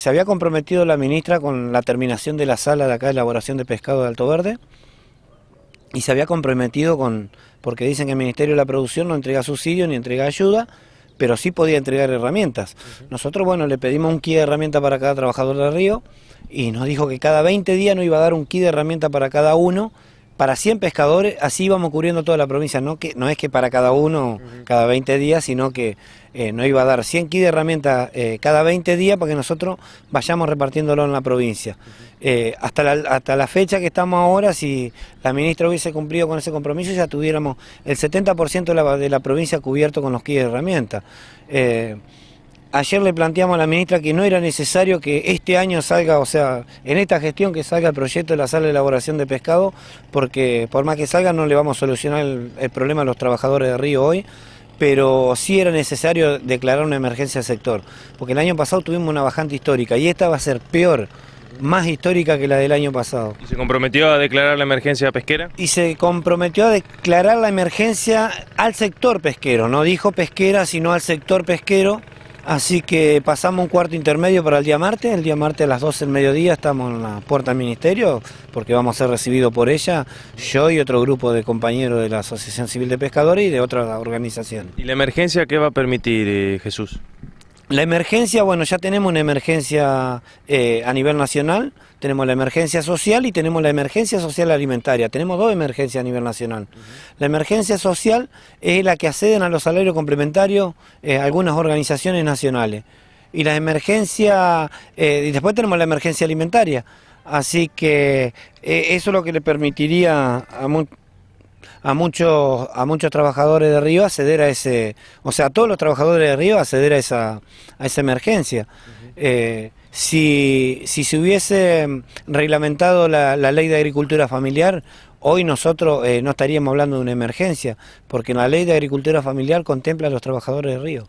Se había comprometido la ministra con la terminación de la sala de acá de elaboración de pescado de Alto Verde y se había comprometido con, porque dicen que el Ministerio de la Producción no entrega subsidio ni entrega ayuda, pero sí podía entregar herramientas. Nosotros, bueno, le pedimos un kit de herramienta para cada trabajador del Río y nos dijo que cada 20 días nos iba a dar un kit de herramienta para cada uno para 100 pescadores, así vamos cubriendo toda la provincia, no, que, no es que para cada uno cada 20 días, sino que eh, no nos iba a dar 100 kits de herramientas eh, cada 20 días para que nosotros vayamos repartiéndolo en la provincia. Eh, hasta, la, hasta la fecha que estamos ahora, si la ministra hubiese cumplido con ese compromiso, ya tuviéramos el 70% de la, de la provincia cubierto con los kits de herramientas. Ayer le planteamos a la ministra que no era necesario que este año salga, o sea, en esta gestión que salga el proyecto de la sala de elaboración de pescado, porque por más que salga no le vamos a solucionar el, problema a los trabajadores de Río hoy, pero sí era necesario declarar una emergencia al sector, porque el año pasado tuvimos una bajante histórica y esta va a ser peor más histórica que la del año pasado. ¿Y se comprometió a declarar la emergencia pesquera? Y se comprometió a declarar la emergencia al sector pesquero, no dijo pesquera, sino al sector pesquero. Así que pasamos un cuarto intermedio para el día martes. El día martes a las 12 del mediodía estamos en la puerta del ministerio porque vamos a ser recibidos por ella, yo y otro grupo de compañeros de la Asociación Civil de Pescadores y de otra organización. ¿Y la emergencia qué va a permitir, eh, Jesús? La emergencia, bueno, ya tenemos una emergencia eh, a nivel nacional, tenemos la emergencia social y tenemos la emergencia social alimentaria. Tenemos dos emergencias a nivel nacional. La emergencia social es la que acceden a los salarios complementarios eh, algunas organizaciones nacionales. Y la emergencia, eh, y después tenemos la emergencia alimentaria. Así que eso es lo que le permitiría a a muchos, a muchos trabajadores de Río acceder a ese, o sea, a todos los trabajadores de Río acceder a esa, a esa emergencia. Eh, si, si, se hubiese reglamentado la, la ley de agricultura familiar, hoy nosotros eh, no estaríamos hablando de una emergencia, porque la ley de agricultura familiar contempla a los trabajadores de Río.